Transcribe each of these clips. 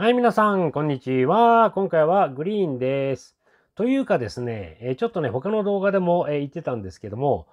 はい、皆さん、こんにちは。今回はグリーンです。というかですね、ちょっとね、他の動画でも言ってたんですけども、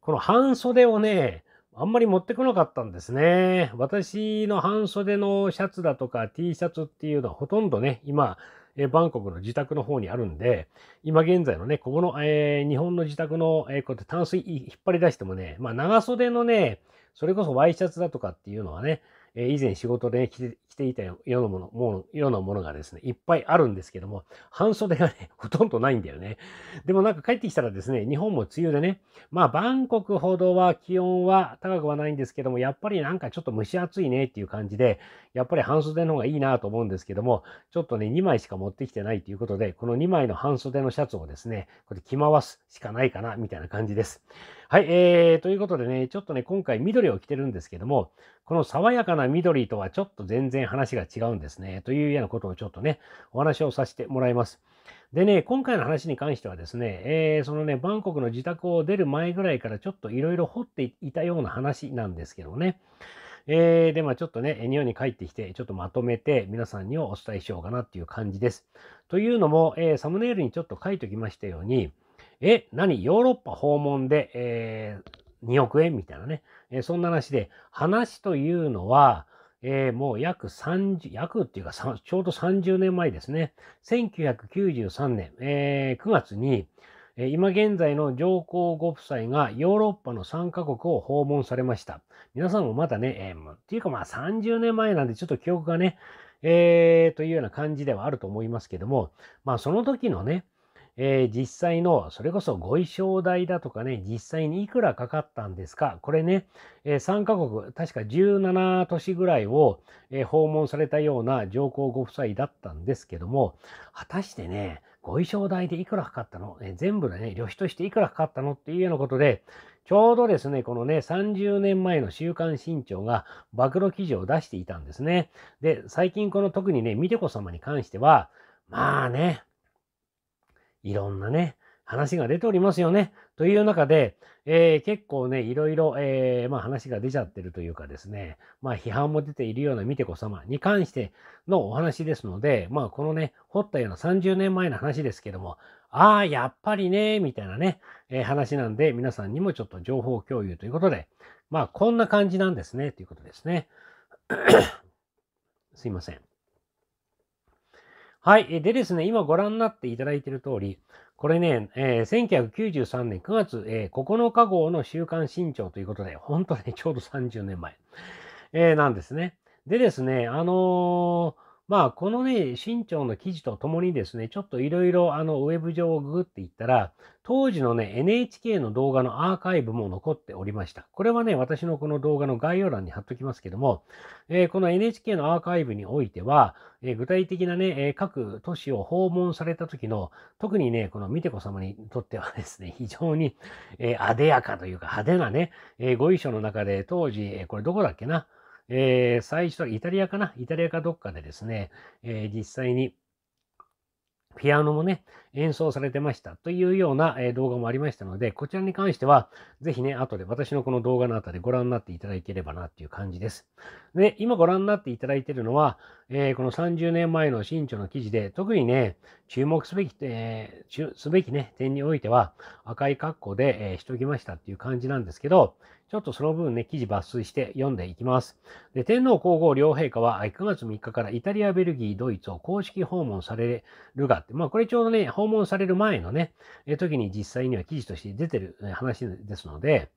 この半袖をね、あんまり持ってこなかったんですね。私の半袖のシャツだとか T シャツっていうのはほとんどね、今、えバンコクの自宅の方にあるんで、今現在のね、ここの、えー、日本の自宅の、えー、こうやって淡水引っ張り出してもね、まあ長袖のね、それこそワイシャツだとかっていうのはね、えー、以前仕事で、着て着ていたようなものもようなものがですね、いっぱいあるんですけども、半袖がね、ほとんどないんだよね。でもなんか帰ってきたらですね、日本も梅雨でね、まあ、バンコクほどは気温は高くはないんですけども、やっぱりなんかちょっと蒸し暑いねっていう感じで、やっぱり半袖の方がいいなと思うんですけども、ちょっとね、2枚しか持ってきてないということで、この2枚の半袖のシャツをですね、これ着回すしかないかな、みたいな感じです。はい、えー、ということでね、ちょっとね、今回緑を着てるんですけども、この爽やかな緑とはちょっと全然話が違うんですね、というようなことをちょっとね、お話をさせてもらいます。でね、今回の話に関してはですね、えー、そのね、バンコクの自宅を出る前ぐらいからちょっといろいろ掘っていたような話なんですけどね。えー、で、まあちょっとね、日本に帰ってきて、ちょっとまとめて皆さんにお伝えしようかなっていう感じです。というのも、えー、サムネイルにちょっと書いておきましたように、え、何ヨーロッパ訪問で、えー、2億円みたいなね、えー、そんな話で、話というのは、えー、もう約30、約っていうかちょうど30年前ですね。1993年、えー、9月に、え今現在の上皇ご夫妻がヨーロッパの3カ国を訪問されました。皆さんもまだね、えー、っていうかまあ30年前なんでちょっと記憶がね、えー、というような感じではあると思いますけども、まあその時のね、えー、実際の、それこそご衣装代だとかね、実際にいくらかかったんですか、これね、えー、3カ国、確か17都市ぐらいを、えー、訪問されたような上皇ご夫妻だったんですけども、果たしてね、ご衣装代でいくらかかったの、えー、全部でね、旅費としていくらかかったのっていうようなことで、ちょうどですね、このね、30年前の週刊新潮が暴露記事を出していたんですね。で、最近この特にね、美てこ様に関しては、まあね、いろんなね、話が出ておりますよね。という中で、えー、結構ね、いろいろ、えー、まあ、話が出ちゃってるというかですね、まあ、批判も出ているような見てこ様に関してのお話ですので、まあ、このね、掘ったような30年前の話ですけども、ああ、やっぱりね、みたいなね、えー、話なんで、皆さんにもちょっと情報共有ということで、まあ、こんな感じなんですね、ということですね。すいません。はい。でですね、今ご覧になっていただいている通り、これね、えー、1993年9月、えー、9日号の週刊新潮ということで、本当にちょうど30年前、えー、なんですね。でですね、あのーまあ、このね、新潮の記事とともにですね、ちょっといろいろあの、ウェブ上をググっていったら、当時のね、NHK の動画のアーカイブも残っておりました。これはね、私のこの動画の概要欄に貼っときますけども、えー、この NHK のアーカイブにおいては、えー、具体的なね、えー、各都市を訪問された時の、特にね、この美手子様にとってはですね、非常に、えー、艶やかというか派手なね、えご衣装の中で当時、えこれどこだっけな、えー、最初イタリアかなイタリアかどっかでですね、えー、実際にピアノもね、演奏されてましたというような動画もありましたので、こちらに関しては、ぜひね、後で私のこの動画の後でご覧になっていただければなっていう感じです。で、今ご覧になっていただいているのは、えー、この30年前の新潮の記事で、特にね、注目すべき、えー、すべきね、点においては、赤い括弧で、えー、しときましたっていう感じなんですけど、ちょっとその分ね、記事抜粋して読んでいきます。で天皇皇后両陛下は9月3日からイタリア、ベルギー、ドイツを公式訪問されるがって、まあこれちょうどね、訪問される前のね、え時に実際には記事として出てる話ですので、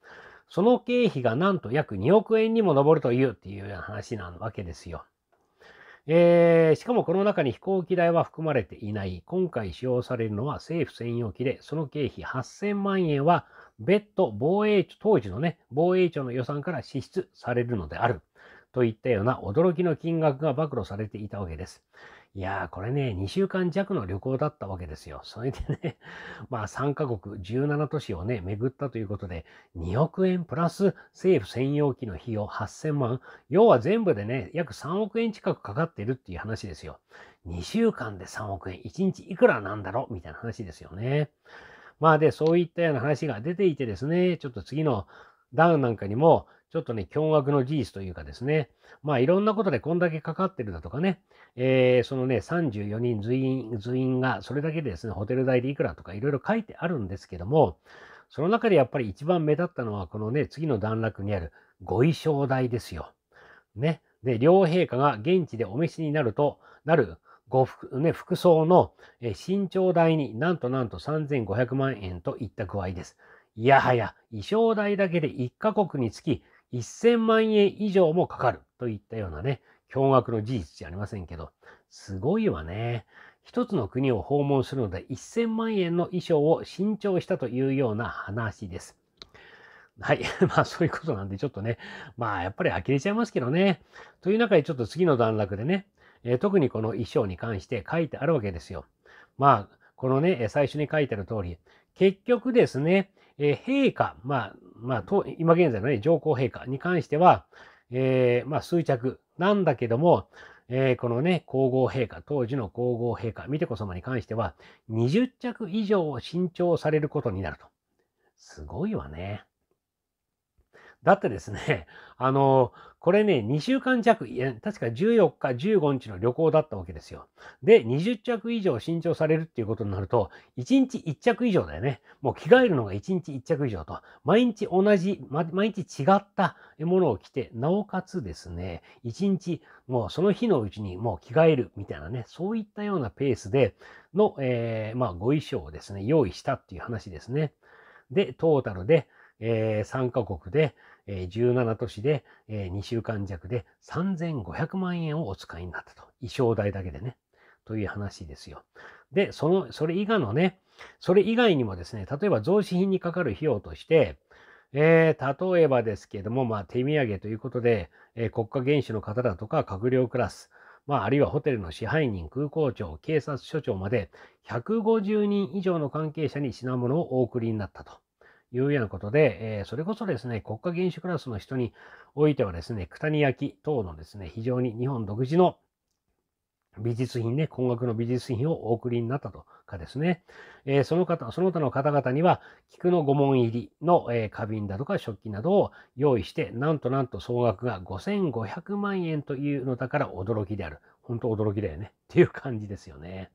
その経費がなんと約2億円にも上るというっていう話なわけですよ。えー、しかもこの中に飛行機代は含まれていない。今回使用されるのは政府専用機で、その経費8000万円は別途防衛庁、当時のね、防衛庁の予算から支出されるのである。といったような驚きの金額が暴露されていたわけです。いやー、これね、2週間弱の旅行だったわけですよ。それでね、まあ3カ国17都市をね、巡ったということで、2億円プラス政府専用機の費用8000万、要は全部でね、約3億円近くかかってるっていう話ですよ。2週間で3億円、1日いくらなんだろうみたいな話ですよね。まあで、そういったような話が出ていてですね、ちょっと次のダウンなんかにも、ちょっとね、驚愕の事実というかですね、まあいろんなことでこんだけかかってるだとかね、えー、そのね、34人随員、随員がそれだけでですね、ホテル代でいくらとかいろいろ書いてあるんですけども、その中でやっぱり一番目立ったのは、このね、次の段落にあるご衣装代ですよ。ね。で、両陛下が現地でお召しになると、なるご服ね、服装の身長代になんとなんと3500万円といった具合です。いやはや衣装代だけで1カ国につき1000万円以上もかかるといったようなね、驚愕の事実じゃありませんけど、すごいわね。一つの国を訪問するので1000万円の衣装を新調したというような話です。はい。まあそういうことなんでちょっとね、まあやっぱり呆れちゃいますけどね。という中でちょっと次の段落でね、え特にこの衣章に関して書いてあるわけですよ。まあ、このね、最初に書いてある通り、結局ですね、え陛下、まあ、まあ、今現在のね、上皇陛下に関しては、えー、まあ、数着なんだけども、えー、このね、皇后陛下、当時の皇后陛下、美て、子様に関しては、20着以上新調されることになると。すごいわね。だってですね、あの、これね、2週間弱、確か14日、15日の旅行だったわけですよ。で、20着以上新調されるっていうことになると、1日1着以上だよね。もう着替えるのが1日1着以上と、毎日同じ、ま、毎日違ったものを着て、なおかつですね、1日、もうその日のうちにもう着替えるみたいなね、そういったようなペースでの、えー、まあ、ご衣装をですね、用意したっていう話ですね。で、トータルで、えー、3カ国で、えー、17都市で、えー、2週間弱で3500万円をお使いになったと。衣装代だけでね。という話ですよ。で、その、それ以外のね、それ以外にもですね、例えば増資品にかかる費用として、えー、例えばですけども、まあ、手土産ということで、えー、国家元首の方だとか、閣僚クラス、まあ、あるいはホテルの支配人、空港長、警察署長まで、150人以上の関係者に品物をお送りになったと。いうようなことで、えそれこそですね、国家元首クラスの人においてはですね、九谷焼等のですね、非常に日本独自の美術品ね、高額の美術品をお送りになったとかですね、えー、その方、その他の方々には、菊の御門入りの、えー、花瓶だとか食器などを用意して、なんとなんと総額が5500万円というのだから驚きである。本当驚きだよね。っていう感じですよね。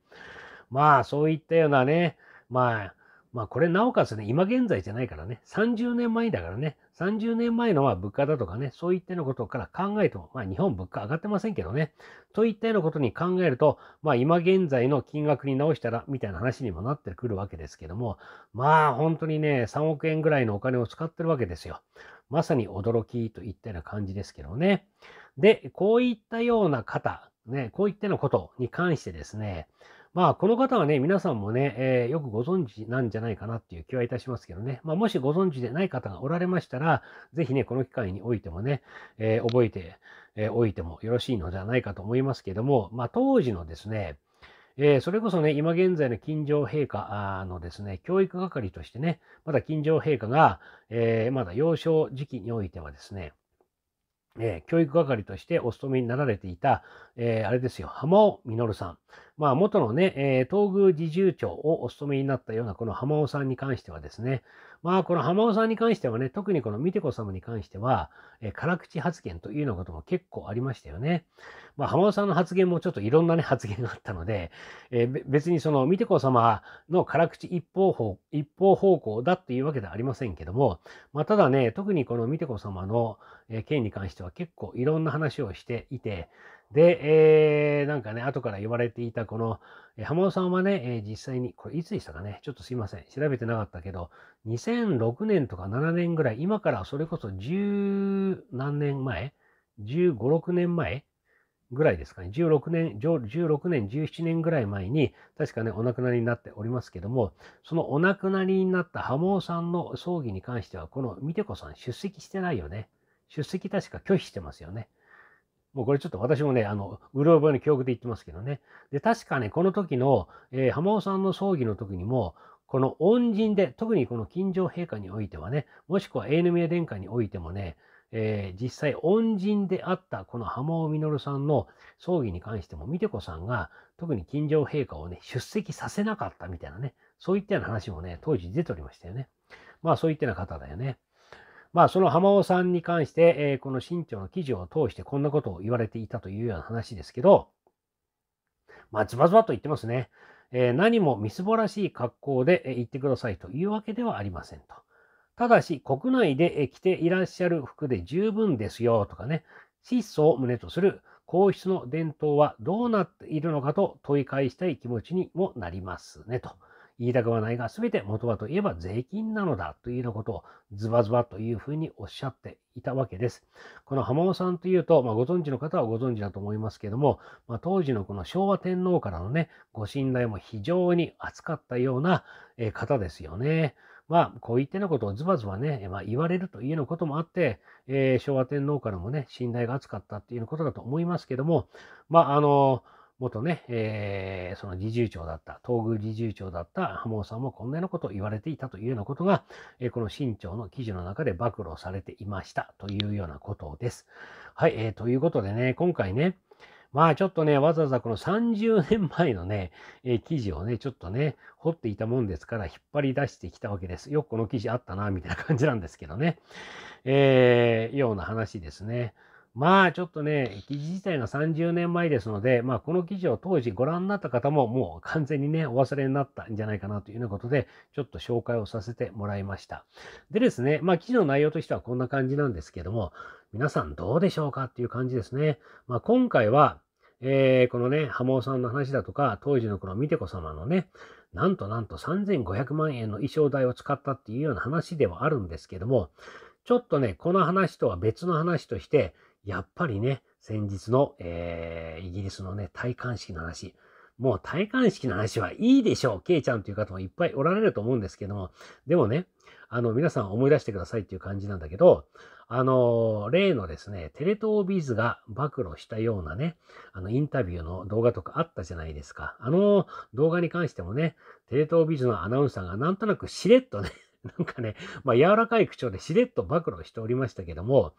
まあ、そういったようなね、まあ、まあこれなおかつね、今現在じゃないからね、30年前だからね、30年前のは物価だとかね、そういったようなことから考えても、まあ日本物価上がってませんけどね、といったようなことに考えると、まあ今現在の金額に直したら、みたいな話にもなってくるわけですけども、まあ本当にね、3億円ぐらいのお金を使ってるわけですよ。まさに驚きといったような感じですけどね。で、こういったような方、ね、こういったようなことに関してですね、まあ、この方はね、皆さんもね、えー、よくご存知なんじゃないかなっていう気はいたしますけどね。まあ、もしご存知でない方がおられましたら、ぜひね、この機会においてもね、えー、覚えて、えー、おいてもよろしいのではないかと思いますけども、まあ、当時のですね、えそれこそね、今現在の金城陛下のですね、教育係としてね、まだ金城陛下が、えまだ幼少時期においてはですね、え教育係としてお勤めになられていた、えあれですよ、浜尾実さん。まあ、元のね、えー、東宮侍従長をお務めになったようなこの浜尾さんに関してはですね、まあ、この浜尾さんに関してはね、特にこのみて子様に関しては、えー、辛口発言というようなことも結構ありましたよね。まあ、浜尾さんの発言もちょっといろんなね、発言があったので、えー、別にそのみて子様の辛口一方方、一方方向だというわけではありませんけども、まあ、ただね、特にこのみて子様の、え件に関しては結構いろんな話をしていて、で、えー、なんかね、後から言われていたこの、えー、浜尾さんはね、えー、実際に、これいつでしたかね、ちょっとすいません、調べてなかったけど、2006年とか7年ぐらい、今からそれこそ10何年前 ?15、6年前ぐらいですかね、16年、16年、17年ぐらい前に、確かね、お亡くなりになっておりますけども、そのお亡くなりになった浜尾さんの葬儀に関しては、このみてこさん出席してないよね。出席確か拒否してますよね。もうこれちょっと私もね、あの、うろ覚えの記憶で言ってますけどね。で、確かね、この時の、えー、浜尾さんの葬儀の時にも、この恩人で、特にこの金城陛下においてはね、もしくは永宮殿下においてもね、えー、実際恩人であったこの浜尾実さんの葬儀に関しても、美て子さんが特に金城陛下をね、出席させなかったみたいなね、そういったような話もね、当時出ておりましたよね。まあそういったような方だよね。まあ、その浜尾さんに関して、えー、この新潮の記事を通してこんなことを言われていたというような話ですけど、まあ、ズバズバと言ってますね。えー、何もみすぼらしい格好で、え言ってくださいというわけではありませんと。ただし、国内で、え着ていらっしゃる服で十分ですよとかね、質素を胸とする皇室の伝統はどうなっているのかと問い返したい気持ちにもなりますねと。言いたくはないが、全て元はといえば税金なのだというようなことをズバズバというふうにおっしゃっていたわけです。この浜尾さんというと、まあ、ご存知の方はご存知だと思いますけども、まあ、当時のこの昭和天皇からのね、ご信頼も非常に厚かったような方ですよね。まあ、こういったようなことをズバズバね、まあ、言われるというようなこともあって、えー、昭和天皇からもね、信頼が厚かったっていうようなことだと思いますけども、まあ、あのー元ね、えー、その侍従長だった、東宮侍従長だった波紋さんもこんなようなことを言われていたというようなことが、えー、この新潮の記事の中で暴露されていましたというようなことです。はい、えー、ということでね、今回ね、まあちょっとね、わざわざこの30年前のね、えー、記事をね、ちょっとね、掘っていたもんですから引っ張り出してきたわけです。よくこの記事あったな、みたいな感じなんですけどね。えー、ような話ですね。まあちょっとね、記事自体が30年前ですので、まあこの記事を当時ご覧になった方ももう完全にね、お忘れになったんじゃないかなというようなことで、ちょっと紹介をさせてもらいました。でですね、まあ記事の内容としてはこんな感じなんですけども、皆さんどうでしょうかっていう感じですね。まあ今回は、えー、このね、波紋さんの話だとか、当時のこの美手子様のね、なんとなんと3500万円の衣装代を使ったっていうような話ではあるんですけども、ちょっとね、この話とは別の話として、やっぱりね、先日の、えー、イギリスのね、戴冠式の話。もう戴冠式の話はいいでしょう、ケイちゃんという方もいっぱいおられると思うんですけども、でもね、あの、皆さん思い出してくださいっていう感じなんだけど、あの、例のですね、テレ東ビズが暴露したようなね、あの、インタビューの動画とかあったじゃないですか。あの動画に関してもね、テレ東ビズのアナウンサーがなんとなくしれっとね なんかね、まあ、柔らかい口調でしれっと暴露しておりましたけども、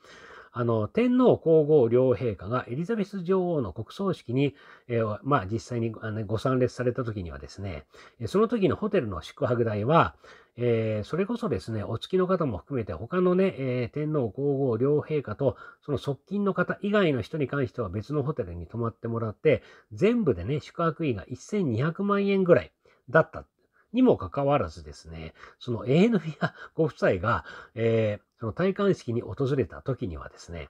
あの、天皇皇后両陛下がエリザベス女王の国葬式に、えー、まあ、実際にご参列された時にはですね、その時のホテルの宿泊代は、えー、それこそですね、お付きの方も含めて、他のね、えー、天皇皇后両陛下と、その側近の方以外の人に関しては別のホテルに泊まってもらって、全部でね、宿泊費が1200万円ぐらいだったにもかかわらずですね、その永遠宮ご夫妻が、えー、その戴冠式に訪れた時にはですね、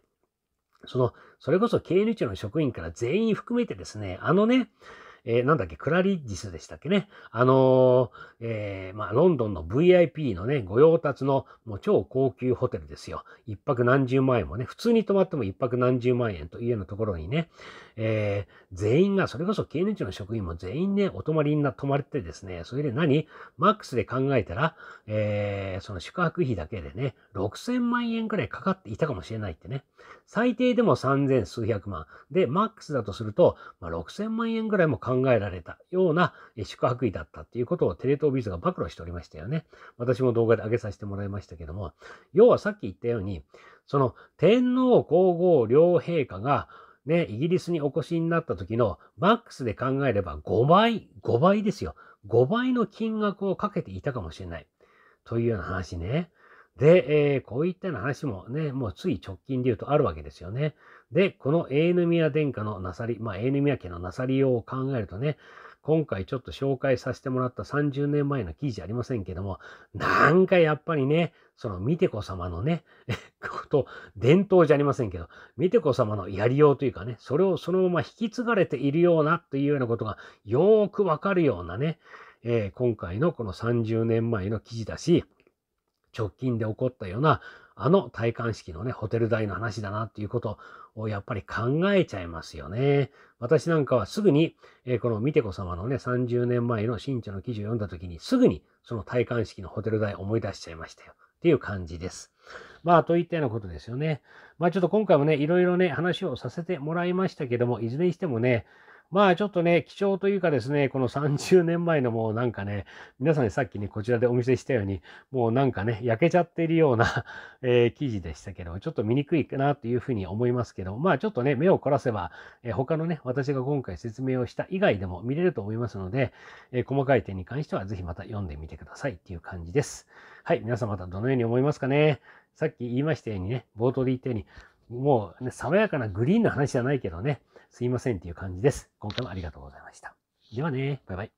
その、それこそ経営庁の職員から全員含めてですね、あのね、えー、なんだっけ、クラリッジスでしたっけね。あのー、えー、まあ、ロンドンの VIP のね、御用達の、もう超高級ホテルですよ。一泊何十万円もね、普通に泊まっても一泊何十万円というようなところにね、えー、全員が、それこそ経年庁の職員も全員ね、お泊まりにな、泊まれてですね、それで何マックスで考えたら、えー、その宿泊費だけでね、6000万円くらいかかっていたかもしれないってね。最低でも3000数百万。で、マックスだとすると、まあ、6000万円くらいも考え考えられたような宿泊医だったっていうことをテレ東ビズが暴露しておりましたよね。私も動画で上げさせてもらいましたけども、要はさっき言ったように、その天皇皇后両陛下がね、イギリスにお越しになった時のマックスで考えれば5倍、5倍ですよ。5倍の金額をかけていたかもしれない。というような話ね。で、えー、こういったような話もね、もうつい直近で言うとあるわけですよね。で、この永ヌ宮殿下のなさり、まあ永ヌ宮家のなさりようを考えるとね、今回ちょっと紹介させてもらった30年前の記事ありませんけども、なんかやっぱりね、その見て子様のね、こと、伝統じゃありませんけど、見て子様のやりようというかね、それをそのまま引き継がれているようなというようなことがよーくわかるようなね、えー、今回のこの30年前の記事だし、直近で起こったような、あの戴冠式のね、ホテル代の話だなっていうことをやっぱり考えちゃいますよね。私なんかはすぐに、えー、このみてこ様のね、30年前の新著の記事を読んだ時に、すぐにその戴冠式のホテル代思い出しちゃいましたよ。っていう感じです。まあ、といったようなことですよね。まあ、ちょっと今回もね、いろいろね、話をさせてもらいましたけども、いずれにしてもね、まあちょっとね、貴重というかですね、この30年前のもうなんかね、皆さんにさっきね、こちらでお見せしたように、もうなんかね、焼けちゃっているような、えー、記事でしたけど、ちょっと見にくいかなというふうに思いますけど、まあちょっとね、目を凝らせば、えー、他のね、私が今回説明をした以外でも見れると思いますので、えー、細かい点に関してはぜひまた読んでみてくださいっていう感じです。はい、皆さんまたどのように思いますかね。さっき言いましたようにね、冒頭で言ったように、もう、ね、爽やかなグリーンの話じゃないけどね、すいませんっていう感じです。今回もありがとうございました。ではね、バイバイ。